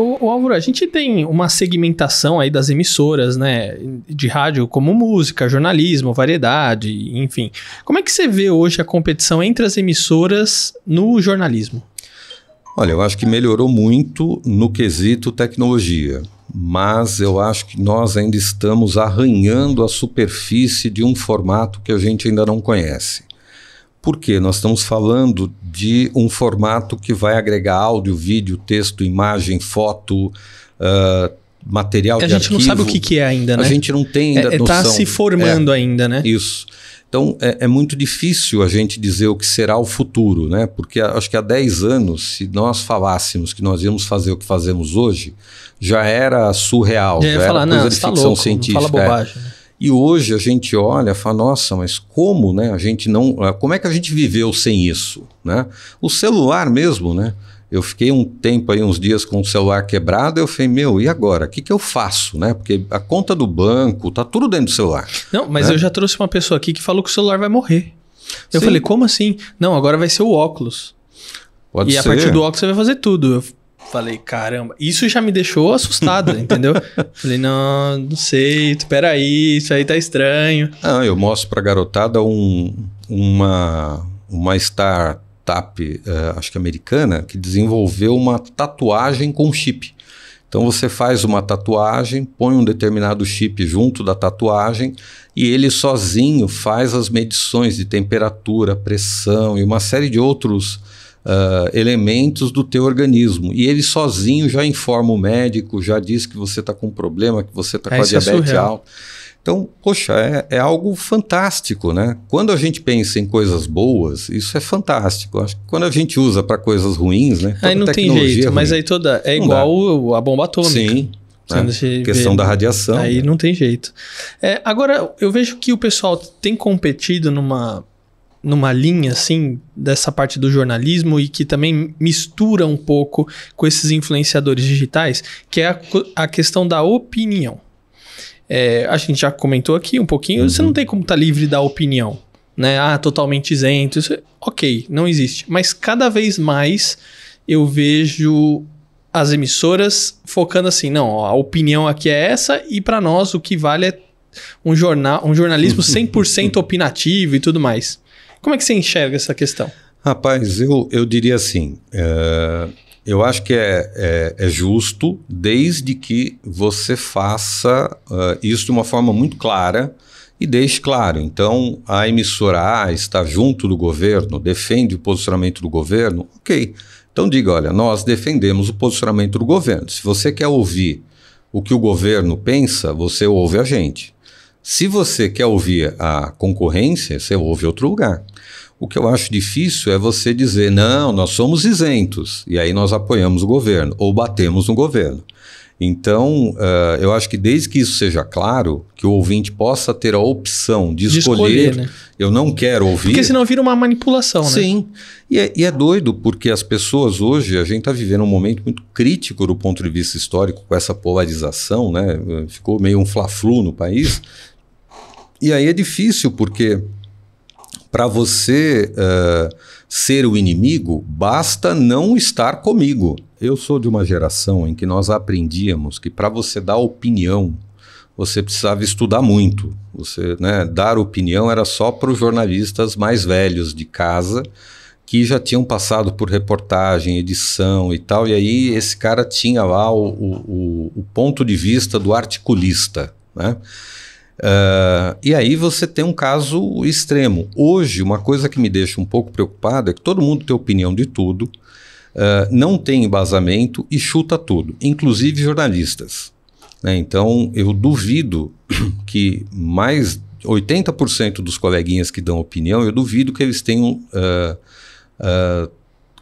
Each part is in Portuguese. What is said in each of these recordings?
Ô, ô Álvaro, a gente tem uma segmentação aí das emissoras, né? De rádio como música, jornalismo, variedade, enfim. Como é que você vê hoje a competição entre as emissoras no jornalismo? Olha, eu acho que melhorou muito no quesito tecnologia, mas eu acho que nós ainda estamos arranhando a superfície de um formato que a gente ainda não conhece. Porque nós estamos falando de um formato que vai agregar áudio, vídeo, texto, imagem, foto, uh, material de arquivo. A gente não sabe o que, que é ainda, né? A gente não tem é, ainda é, Está se formando é, ainda, né? Isso. Então, é, é, muito difícil a gente dizer o que será o futuro, né? Porque acho que há 10 anos, se nós falássemos que nós íamos fazer o que fazemos hoje, já era surreal, já, já era falar, coisa não, de tá ficção tá louco, científica. Não fala é. bobagem. É. E hoje a gente olha e fala, nossa, mas como, né? A gente não, ah, como é que a gente viveu sem isso, né? O celular mesmo, né? Eu fiquei um tempo aí, uns dias com o celular quebrado, eu falei, meu, e agora? O que, que eu faço, né? Porque a conta do banco, tá tudo dentro do celular. Não, mas né? eu já trouxe uma pessoa aqui que falou que o celular vai morrer. Eu Sim. falei, como assim? Não, agora vai ser o óculos. Pode e ser. a partir do óculos você vai fazer tudo. Eu falei, caramba, isso já me deixou assustado, entendeu? Falei, não, não sei, peraí, isso aí tá estranho. Ah, eu mostro pra garotada um, uma, uma startup, uh, acho que americana, que desenvolveu uma tatuagem com chip. Então você faz uma tatuagem, põe um determinado chip junto da tatuagem e ele sozinho faz as medições de temperatura, pressão e uma série de outros uh, elementos do teu organismo. E ele sozinho já informa o médico, já diz que você está com um problema, que você está é, com a é diabetes é alta. Então, poxa, é, é, algo fantástico, né? Quando a gente pensa em coisas boas, isso é fantástico. Acho que quando a gente usa para coisas ruins, né? Toda aí não tem jeito, ruim, mas aí toda. É igual a bomba atômica. Sim. Né? Questão vê, da radiação. Aí né? não tem jeito. É, agora, eu vejo que o pessoal tem competido numa numa linha assim dessa parte do jornalismo e que também mistura um pouco com esses influenciadores digitais, que é a, a questão da opinião. É, a gente já comentou aqui um pouquinho, uhum. você não uhum. tem como estar tá livre da opinião, né? Ah, totalmente isento, isso, é, ok, não existe. Mas cada vez mais eu vejo as emissoras focando assim, não, ó, a opinião aqui é essa e para nós o que vale é um jornal, um jornalismo 100% opinativo e tudo mais. Como é que você enxerga essa questão? Rapaz, eu, eu diria assim: é, eu acho que é, é, é, justo desde que você faça uh, isso de uma forma muito clara e deixe claro. Então, a emissora A está junto do governo, defende o posicionamento do governo, ok. Então, diga: olha, nós defendemos o posicionamento do governo. Se você quer ouvir o que o governo pensa, você ouve a gente. Se você quer ouvir a concorrência, você ouve outro lugar. O que eu acho difícil é você dizer, não, nós somos isentos, e aí nós apoiamos o governo, ou batemos no governo. Então, uh, eu acho que desde que isso seja claro, que o ouvinte possa ter a opção de, de escolher, né? eu não quero ouvir. Porque senão vira uma manipulação, Sim. né? Sim. E, é, e é doido, porque as pessoas hoje, a gente está vivendo um momento muito crítico do ponto de vista histórico, com essa polarização, né? Ficou meio um fla-flu no país. E aí é difícil, porque para você uh, ser o inimigo, basta não estar comigo. Eu sou de uma geração em que nós aprendíamos que para você dar opinião, você precisava estudar muito. Você, né, dar opinião era só para os jornalistas mais velhos de casa que já tinham passado por reportagem, edição e tal. E aí esse cara tinha lá o, o, o ponto de vista do articulista, né? Uh, e aí você tem um caso extremo. Hoje, uma coisa que me deixa um pouco preocupado é que todo mundo tem opinião de tudo, uh, não tem embasamento e chuta tudo, inclusive jornalistas. Né? Então, eu duvido que mais 80% dos coleguinhas que dão opinião, eu duvido que eles tenham uh,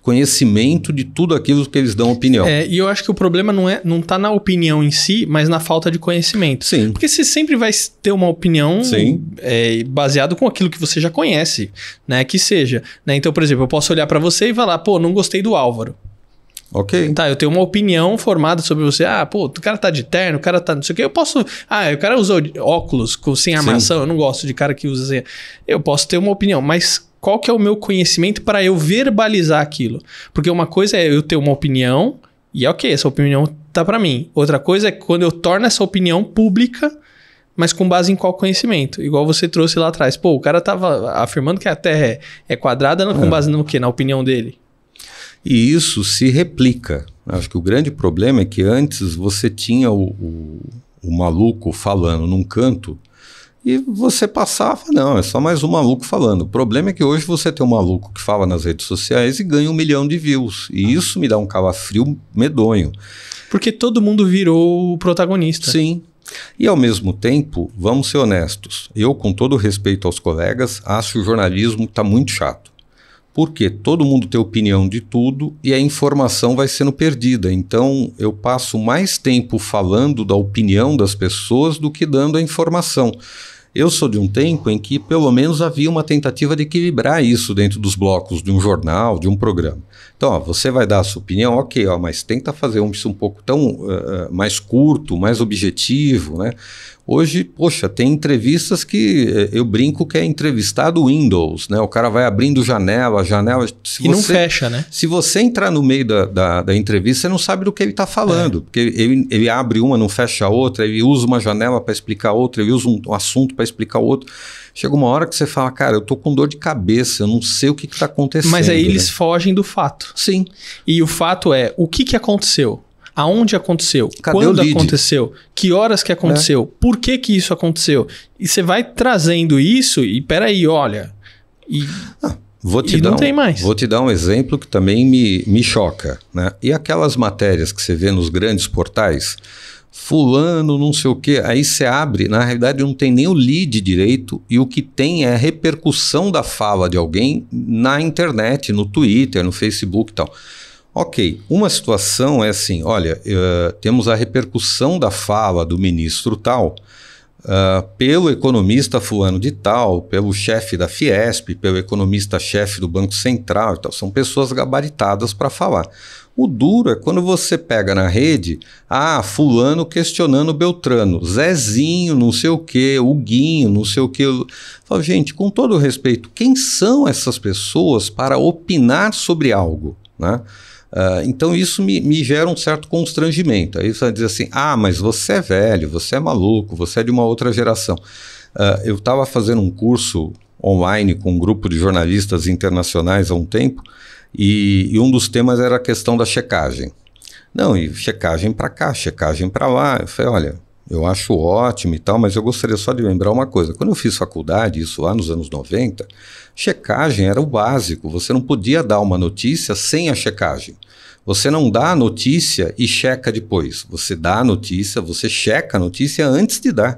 conhecimento de tudo aquilo que eles dão opinião. É, e eu acho que o problema não é não tá na opinião em si, mas na falta de conhecimento. Sim. Porque você sempre vai ter uma opinião Sim. É, baseado com aquilo que você já conhece, né? Que seja. Né? Então, por exemplo, eu posso olhar para você e falar, pô, não gostei do Álvaro. Ok. Tá, eu tenho uma opinião formada sobre você. Ah, pô, o cara tá de terno, o cara tá não sei o quê. Eu posso. Ah, o cara usou óculos com, sem armação. Sim. Eu não gosto de cara que usa. Eu posso ter uma opinião, mas qual que é o meu conhecimento para eu verbalizar aquilo. Porque uma coisa é eu ter uma opinião e é ok, essa opinião tá para mim. Outra coisa é quando eu torno essa opinião pública, mas com base em qual conhecimento? Igual você trouxe lá atrás. Pô, o cara tava afirmando que a Terra é, é quadrada com é. base no quê? Na opinião dele. E isso se replica. Acho que o grande problema é que antes você tinha o, o, o maluco falando num canto e você passava, não, é só mais um maluco falando. O problema é que hoje você tem um maluco que fala nas redes sociais e ganha um milhão de views. E ah. isso me dá um calafrio medonho. Porque todo mundo virou o protagonista. Sim. E ao mesmo tempo, vamos ser honestos, eu, com todo respeito aos colegas, acho que o jornalismo está muito chato. Porque todo mundo tem opinião de tudo e a informação vai sendo perdida. Então eu passo mais tempo falando da opinião das pessoas do que dando a informação. Eu sou de um tempo em que, pelo menos, havia uma tentativa de equilibrar isso dentro dos blocos de um jornal, de um programa. Então, ó, você vai dar a sua opinião, ok, ó, mas tenta fazer um, isso um pouco tão uh, mais curto, mais objetivo, né? Hoje, poxa, tem entrevistas que eh, eu brinco que é entrevistado Windows, né? O cara vai abrindo janela, janela. Se e você, não fecha, né? Se você entrar no meio da, da, da entrevista, você não sabe do que ele está falando. É. Porque ele, ele abre uma, não fecha a outra, ele usa uma janela para explicar outra, ele usa um, um assunto para explicar outro. Chega uma hora que você fala, cara, eu tô com dor de cabeça, eu não sei o que, está acontecendo. Mas aí né? eles fogem do fato. Sim. E o fato é, o que, que aconteceu? aonde aconteceu, Cadê quando aconteceu, que horas que aconteceu, é. por que que isso aconteceu. E você vai trazendo isso e peraí, olha. E, ah, vou te e dar não um, tem mais. Vou te dar um exemplo que também me, me choca. Né? E aquelas matérias que você vê nos grandes portais, fulano, não sei o quê, aí você abre, na realidade não tem nem o lead direito e o que tem é a repercussão da fala de alguém na internet, no Twitter, no Facebook e tal. Ok, uma situação é assim: olha, uh, temos a repercussão da fala do ministro tal, uh, pelo economista fulano de tal, pelo chefe da Fiesp, pelo economista-chefe do Banco Central e tal. São pessoas gabaritadas para falar. O duro é quando você pega na rede, ah, fulano questionando Beltrano, Zezinho, não sei o quê, Huguinho, não sei o quê. Fala, gente, com todo respeito, quem são essas pessoas para opinar sobre algo, né? Ah, então isso me, me, gera um certo constrangimento. Aí você vai dizer assim: ah, mas você é velho, você é maluco, você é de uma outra geração. Uh, eu estava fazendo um curso online com um grupo de jornalistas internacionais há um tempo e, e um dos temas era a questão da checagem. Não, e checagem para cá, checagem para lá. Eu falei: olha, eu acho ótimo e tal, mas eu gostaria só de lembrar uma coisa. Quando eu fiz faculdade, isso lá nos anos 90, checagem era o básico. Você não podia dar uma notícia sem a checagem. Você não dá a notícia e checa depois. Você dá a notícia, você checa a notícia antes de dar.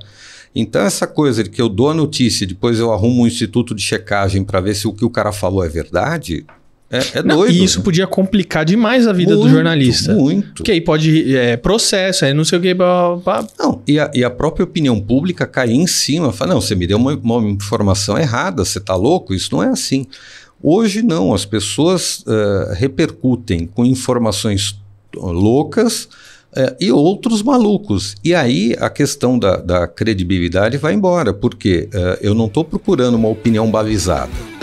Então, essa coisa de que eu dou a notícia e depois eu arrumo um instituto de checagem para ver se o que o cara falou é verdade, é, é não, doido. e isso né? podia complicar demais a vida muito, do jornalista. Muito. Porque aí pode. É, processo, aí não sei o que. Blá, blá. Não, e a, e a, própria opinião pública cair em cima. Fala, não, você me deu uma, uma informação errada, você tá louco? Isso não é assim. Hoje não, as pessoas uh, repercutem com informações loucas uh, e outros malucos. E aí a questão da, da credibilidade vai embora, porque uh, eu não estou procurando uma opinião balizada.